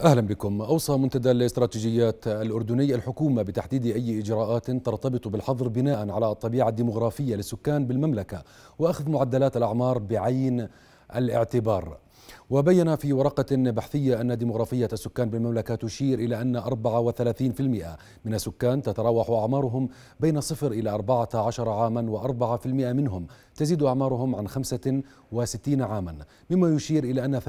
أهلا بكم أوصى منتدى الاستراتيجيات الأردني الحكومة بتحديد أي إجراءات ترتبط بالحظر بناء على الطبيعة الديمغرافية للسكان بالمملكة وأخذ معدلات الأعمار بعين الاعتبار وبين في ورقة بحثية أن ديمغرافية السكان بالمملكة تشير إلى أن 34% من السكان تتراوح أعمارهم بين 0 إلى 14 عاما و4% منهم تزيد أعمارهم عن 65 عاما مما يشير إلى أن 38%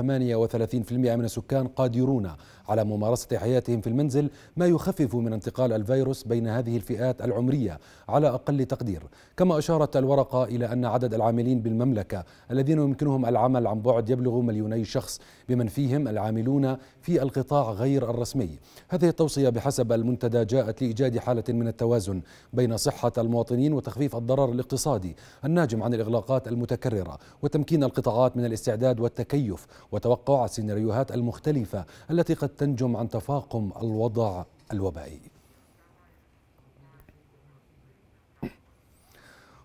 من السكان قادرون على ممارسة حياتهم في المنزل ما يخفف من انتقال الفيروس بين هذه الفئات العمرية على أقل تقدير كما أشارت الورقة إلى أن عدد العاملين بالمملكة الذين يمكنهم العمل عن بعد يبلغ مليوني شخص بمن فيهم العاملون في القطاع غير الرسمي هذه التوصية بحسب المنتدى جاءت لإيجاد حالة من التوازن بين صحة المواطنين وتخفيف الضرر الاقتصادي الناجم عن الإغلاقات المتكررة وتمكين القطاعات من الاستعداد والتكيف وتوقع السيناريوهات المختلفة التي قد تنجم عن تفاقم الوضع الوبائي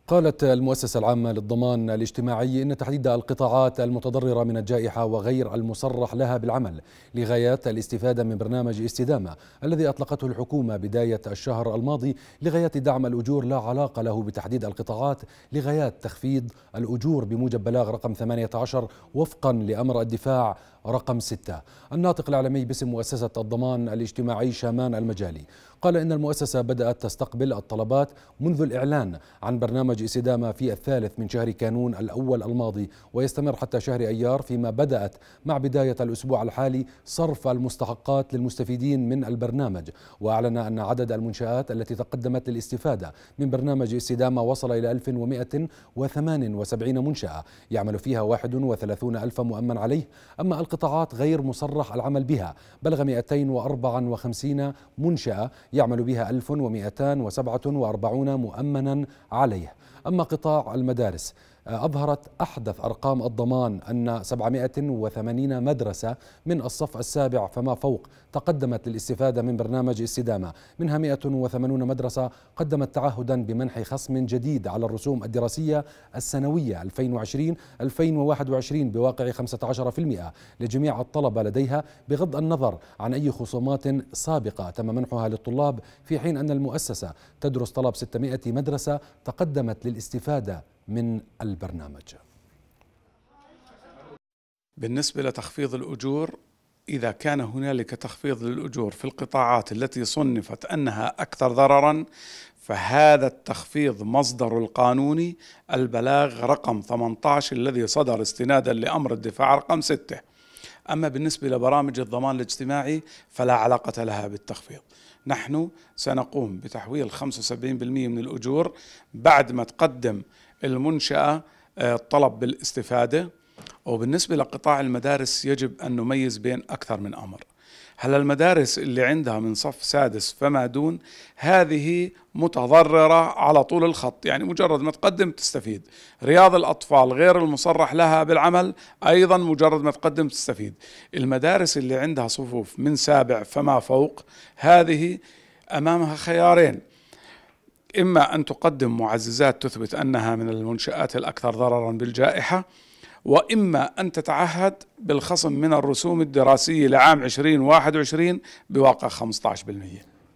قالت المؤسسة العامة للضمان الاجتماعي إن تحديد القطاعات المتضررة من الجائحة وغير المصرح لها بالعمل لغايات الاستفادة من برنامج استدامة الذي أطلقته الحكومة بداية الشهر الماضي لغايات دعم الأجور لا علاقة له بتحديد القطاعات لغايات تخفيض الأجور بموجب بلاغ رقم 18 وفقا لأمر الدفاع رقم ستة الناطق العالمي باسم مؤسسة الضمان الاجتماعي شامان المجالي قال إن المؤسسة بدأت تستقبل الطلبات منذ الإعلان عن برنامج استدامة في الثالث من شهر كانون الأول الماضي ويستمر حتى شهر أيار فيما بدأت مع بداية الأسبوع الحالي صرف المستحقات للمستفيدين من البرنامج وأعلن أن عدد المنشآت التي تقدمت للاستفادة من برنامج استدامة وصل إلى 1178 منشأة يعمل فيها 31 ألف مؤمن عليه أما قطاعات غير مصرح العمل بها بلغ 254 منشأة يعمل بها 1247 مؤمنا عليه أما قطاع المدارس آه، أظهرت أحدث أرقام الضمان أن 780 مدرسة من الصف السابع فما فوق تقدمت للاستفادة من برنامج استدامة منها 180 مدرسة قدمت تعهدا بمنح خصم جديد على الرسوم الدراسية السنوية 2020-2021 بواقع 15% لجميع الطلبة لديها بغض النظر عن أي خصومات سابقة تم منحها للطلاب في حين أن المؤسسة تدرس طلب 600 مدرسة تقدمت لل للاستفادة من البرنامج بالنسبة لتخفيض الأجور إذا كان هنالك تخفيض للأجور في القطاعات التي صنفت أنها أكثر ضررا فهذا التخفيض مصدر القانوني البلاغ رقم 18 الذي صدر استنادا لأمر الدفاع رقم 6 أما بالنسبة لبرامج الضمان الاجتماعي فلا علاقة لها بالتخفيض نحن سنقوم بتحويل 75% من الأجور بعد ما تقدم المنشأة الطلب آه، بالاستفادة وبالنسبة لقطاع المدارس يجب أن نميز بين أكثر من أمر هل المدارس اللي عندها من صف سادس فما دون هذه متضررة على طول الخط يعني مجرد ما تقدم تستفيد رياض الأطفال غير المصرح لها بالعمل أيضا مجرد ما تقدم تستفيد المدارس اللي عندها صفوف من سابع فما فوق هذه أمامها خيارين إما أن تقدم معززات تثبت أنها من المنشآت الأكثر ضررا بالجائحة وإما أن تتعهد بالخصم من الرسوم الدراسية لعام 2021 بواقع 15%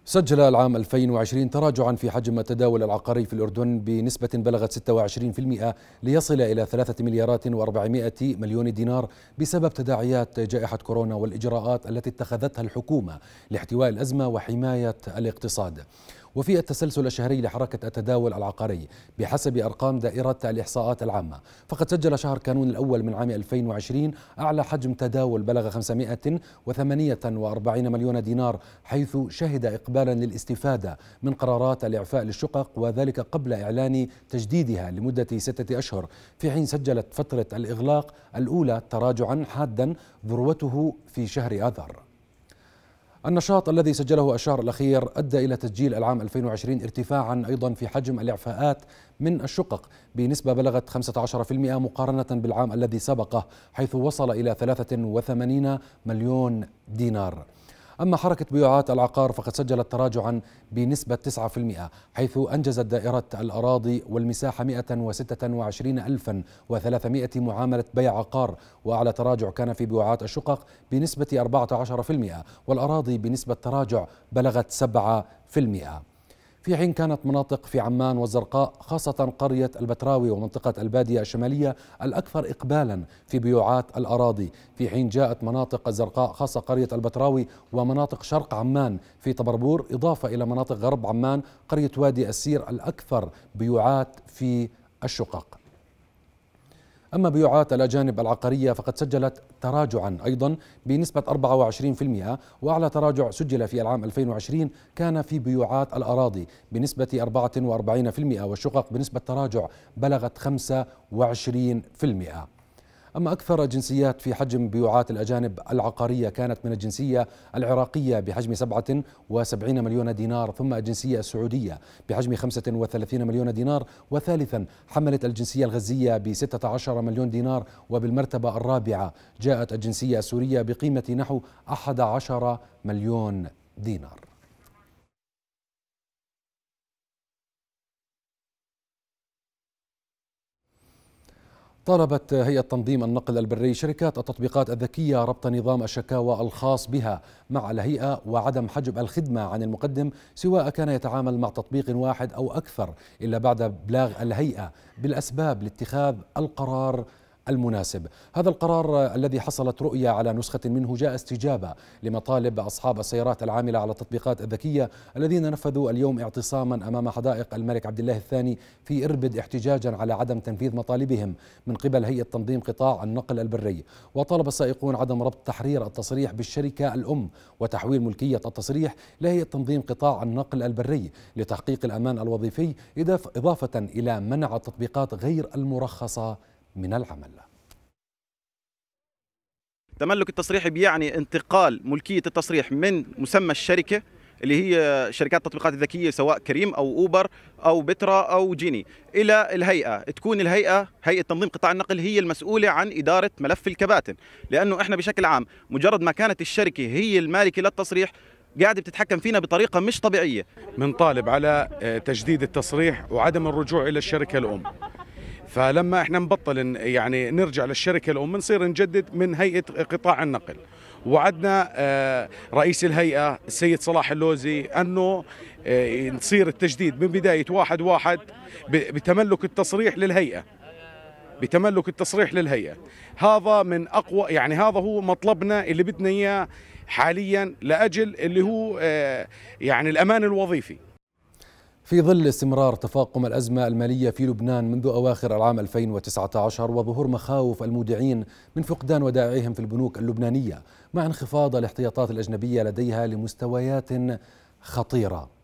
سجل العام 2020 تراجعا في حجم التداول العقاري في الأردن بنسبة بلغت 26% ليصل إلى 3 مليارات و400 مليون دينار بسبب تداعيات جائحة كورونا والإجراءات التي اتخذتها الحكومة لاحتواء الأزمة وحماية الاقتصاد وفي التسلسل الشهري لحركة التداول العقاري بحسب أرقام دائرة الإحصاءات العامة فقد سجل شهر كانون الأول من عام 2020 أعلى حجم تداول بلغ 548 مليون دينار حيث شهد إقبالا للاستفادة من قرارات الإعفاء للشقق وذلك قبل إعلان تجديدها لمدة ستة أشهر في حين سجلت فترة الإغلاق الأولى تراجعا حادا ذروته في شهر آذار النشاط الذي سجله الشهر الأخير أدى إلى تسجيل العام 2020 ارتفاعا أيضا في حجم الإعفاءات من الشقق بنسبة بلغت 15% مقارنة بالعام الذي سبقه حيث وصل إلى 83 مليون دينار أما حركة بيوعات العقار فقد سجلت تراجعا بنسبة 9% حيث أنجزت دائرة الأراضي والمساحة 126300 معاملة بيع عقار وأعلى تراجع كان في بيوعات الشقق بنسبة 14% والأراضي بنسبة تراجع بلغت 7% في حين كانت مناطق في عمان والزرقاء خاصة قرية البتراوي ومنطقة البادية الشمالية الأكثر إقبالا في بيوعات الأراضي في حين جاءت مناطق الزرقاء خاصة قرية البتراوي ومناطق شرق عمان في طبربور إضافة إلى مناطق غرب عمان قرية وادي السير الأكثر بيوعات في الشقق أما بيعات الأجانب العقارية فقد سجلت تراجعا أيضا بنسبة 24% وأعلى تراجع سجل في العام 2020 كان في بيوعات الأراضي بنسبة 44% والشقق بنسبة تراجع بلغت 25% أما أكثر جنسيات في حجم بيوعات الأجانب العقارية كانت من الجنسية العراقية بحجم 77 مليون دينار ثم الجنسية السعودية بحجم 35 مليون دينار وثالثا حملت الجنسية الغزية ب 16 مليون دينار وبالمرتبة الرابعة جاءت الجنسية السورية بقيمة نحو 11 مليون دينار طالبت هيئة تنظيم النقل البري شركات التطبيقات الذكية ربط نظام الشكاوى الخاص بها مع الهيئة وعدم حجب الخدمة عن المقدم سواء كان يتعامل مع تطبيق واحد أو أكثر إلا بعد إبلاغ الهيئة بالأسباب لاتخاذ القرار المناسب هذا القرار الذي حصلت رؤية على نسخة منه جاء استجابة لمطالب أصحاب السيارات العاملة على التطبيقات الذكية الذين نفذوا اليوم اعتصاما أمام حدائق الملك عبد الله الثاني في إربد احتجاجا على عدم تنفيذ مطالبهم من قبل هيئة تنظيم قطاع النقل البري وطالب السائقون عدم ربط تحرير التصريح بالشركة الأم وتحويل ملكية التصريح لهيئة تنظيم قطاع النقل البري لتحقيق الأمان الوظيفي إضافة إلى منع التطبيقات غير المرخصة من العمل تملك التصريح بيعني انتقال ملكية التصريح من مسمى الشركة اللي هي شركات التطبيقات الذكية سواء كريم أو أوبر أو بترا أو جيني إلى الهيئة تكون الهيئة هيئة تنظيم قطاع النقل هي المسؤولة عن إدارة ملف الكباتن لأنه إحنا بشكل عام مجرد ما كانت الشركة هي المالكة للتصريح قاعده بتتحكم فينا بطريقه مش طبيعيه. بنطالب على آه، تجديد التصريح وعدم الرجوع الى الشركه الام، فلما احنا نبطل يعني نرجع للشركه الام بنصير نجدد من هيئه قطاع النقل وعدنا آه، رئيس الهيئه السيد صلاح اللوزي انه آه، نصير التجديد من بدايه واحد واحد بتملك التصريح للهيئه بتملك التصريح للهيئه هذا من اقوى يعني هذا هو مطلبنا اللي بدنا اياه حاليا لاجل اللي هو آه، يعني الامان الوظيفي في ظل استمرار تفاقم الأزمة المالية في لبنان منذ أواخر العام 2019 وظهور مخاوف المودعين من فقدان ودائعهم في البنوك اللبنانية مع انخفاض الاحتياطات الأجنبية لديها لمستويات خطيرة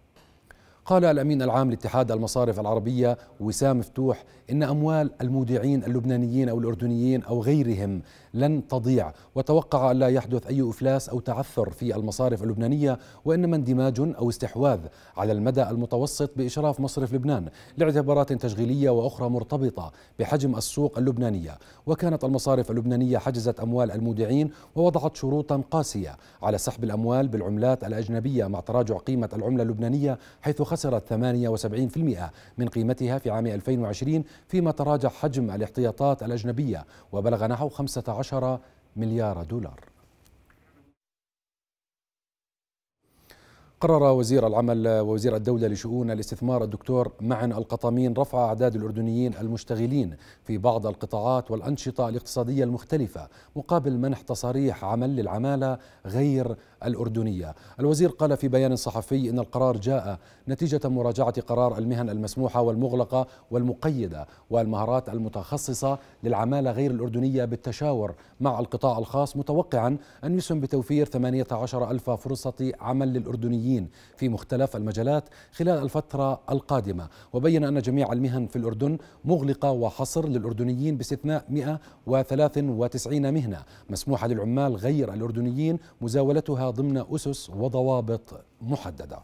قال الأمين العام لاتحاد المصارف العربية وسام فتوح إن أموال المودعين اللبنانيين أو الأردنيين أو غيرهم لن تضيع وتوقع أن لا يحدث أي إفلاس أو تعثر في المصارف اللبنانية وإنما اندماج أو استحواذ على المدى المتوسط بإشراف مصرف لبنان لاعتبارات تشغيلية وأخرى مرتبطة بحجم السوق اللبنانية وكانت المصارف اللبنانية حجزت أموال المودعين ووضعت شروطا قاسية على سحب الأموال بالعملات الأجنبية مع تراجع قيمة العملة اللبنانية حيث خسرت 78% من قيمتها في عام 2020 فيما تراجع حجم الاحتياطات الأجنبية وبلغ نحو 15 مليار دولار قرر وزير العمل ووزير الدولة لشؤون الاستثمار الدكتور معن القطامين رفع أعداد الأردنيين المشتغلين في بعض القطاعات والأنشطة الاقتصادية المختلفة مقابل منح تصاريح عمل للعمالة غير الأردنية الوزير قال في بيان صحفي إن القرار جاء نتيجة مراجعة قرار المهن المسموحة والمغلقة والمقيدة والمهارات المتخصصة للعمالة غير الأردنية بالتشاور مع القطاع الخاص متوقعا أن يسهم بتوفير 18 ألف فرصة عمل للأردنيين في مختلف المجالات خلال الفترة القادمة وبين أن جميع المهن في الأردن مغلقة وحصر للأردنيين باستثناء 193 مهنة مسموحة للعمال غير الأردنيين مزاولتها ضمن أسس وضوابط محددة